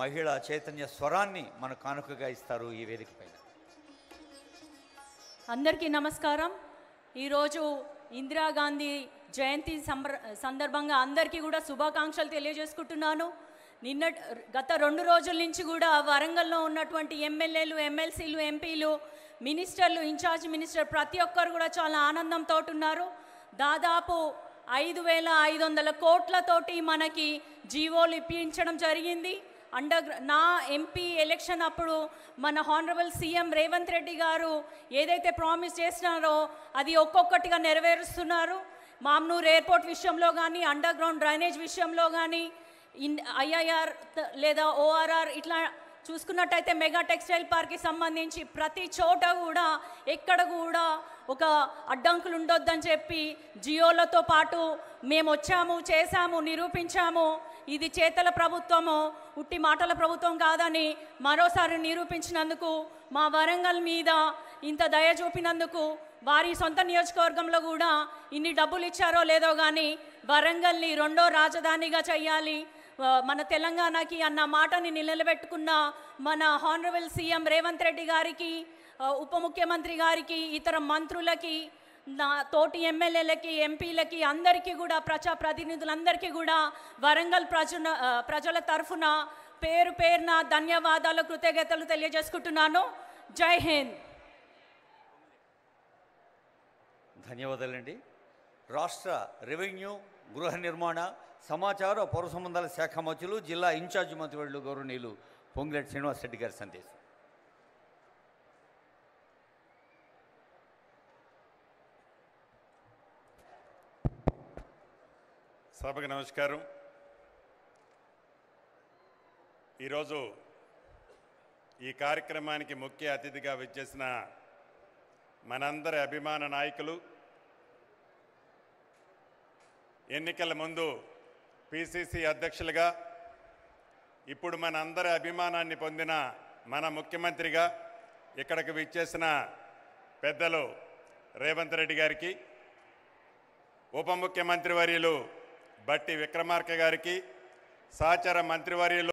మహిళా చైతన్య స్వరాన్ని మన కానుకగా ఇస్తారు ఈ వేదిక పైన అందరికీ నమస్కారం ఈరోజు ఇందిరాగాంధీ జయంతి సందర్భంగా అందరికీ కూడా శుభాకాంక్షలు తెలియజేసుకుంటున్నాను నిన్న గత రెండు రోజుల నుంచి కూడా వరంగల్లో ఉన్నటువంటి ఎమ్మెల్యేలు ఎమ్మెల్సీలు ఎంపీలు మినిస్టర్లు ఇన్ఛార్జ్ మినిస్టర్ ప్రతి ఒక్కరు కూడా చాలా ఆనందంతో ఉన్నారు దాదాపు ఐదు వేల ఐదు వందల కోట్లతోటి మనకి జీవోలు ఇప్పించడం జరిగింది అండర్ నా ఎంపీ ఎలక్షన్ అప్పుడు మన హానరబుల్ సీఎం రేవంత్ రెడ్డి గారు ఏదైతే ప్రామిస్ చేసినారో అది ఒక్కొక్కటిగా నెరవేరుస్తున్నారు మామ్నూర్ ఎయిర్పోర్ట్ విషయంలో కానీ అండర్ గ్రౌండ్ డ్రైనేజ్ విషయంలో కానీ ఇన్ ఐఐఆర్ లేదా ఓఆర్ఆర్ ఇట్లా చూసుకున్నట్టయితే మెగా టెక్స్టైల్ పార్క్కి సంబంధించి ప్రతి చోట కూడా ఎక్కడ కూడా ఒక అడ్డంకులు ఉండొద్దని చెప్పి జియోలతో పాటు మేము వచ్చాము చేశాము నిరూపించాము ఇది చేతల ప్రభుత్వము ఉట్టి మాటల ప్రభుత్వం కాదని మరోసారి నిరూపించినందుకు మా వరంగల్ మీద ఇంత దయ చూపినందుకు వారి సొంత నియోజకవర్గంలో కూడా ఇన్ని డబ్బులు ఇచ్చారో లేదో కానీ వరంగల్ని రెండో రాజధానిగా చేయాలి మన తెలంగాణకి అన్న మాటని నిలబెట్టుకున్న మన హానరబుల్ సీఎం రేవంత్ రెడ్డి గారికి ఉప ముఖ్యమంత్రి గారికి ఇతర మంత్రులకి నా తోటి ఎమ్మెల్యేలకి ఎంపీలకి అందరికీ కూడా ప్రజా ప్రతినిధులందరికీ కూడా వరంగల్ ప్రజ ప్రజల తరఫున పేరు పేరున ధన్యవాదాలు కృతజ్ఞతలు తెలియజేసుకుంటున్నాను జై హింద్ ధన్యవాదాలండి రాష్ట్ర రెవెన్యూ గృహ నిర్మాణ సమాచార పౌర సంబంధాల శాఖ మంత్రులు జిల్లా ఇన్ఛార్జి మంత్రివర్యులు గౌరవనీయులు పొంగిరెడ్డి శ్రీనివాసరెడ్డి గారి సందేశం సభకు నమస్కారం ఈరోజు ఈ కార్యక్రమానికి ముఖ్య అతిథిగా విచ్చేసిన మనందరి అభిమాన నాయకులు ఎన్నికల ముందు పిసిసి అధ్యక్షులుగా ఇప్పుడు మన అందరి అభిమానాన్ని పొందిన మన ముఖ్యమంత్రిగా ఇక్కడికి విచ్చేసిన పెద్దలు రేవంత్ రెడ్డి గారికి ఉప ముఖ్యమంత్రి వర్యులు బట్టి విక్రమార్క గారికి సహచర మంత్రివర్యులు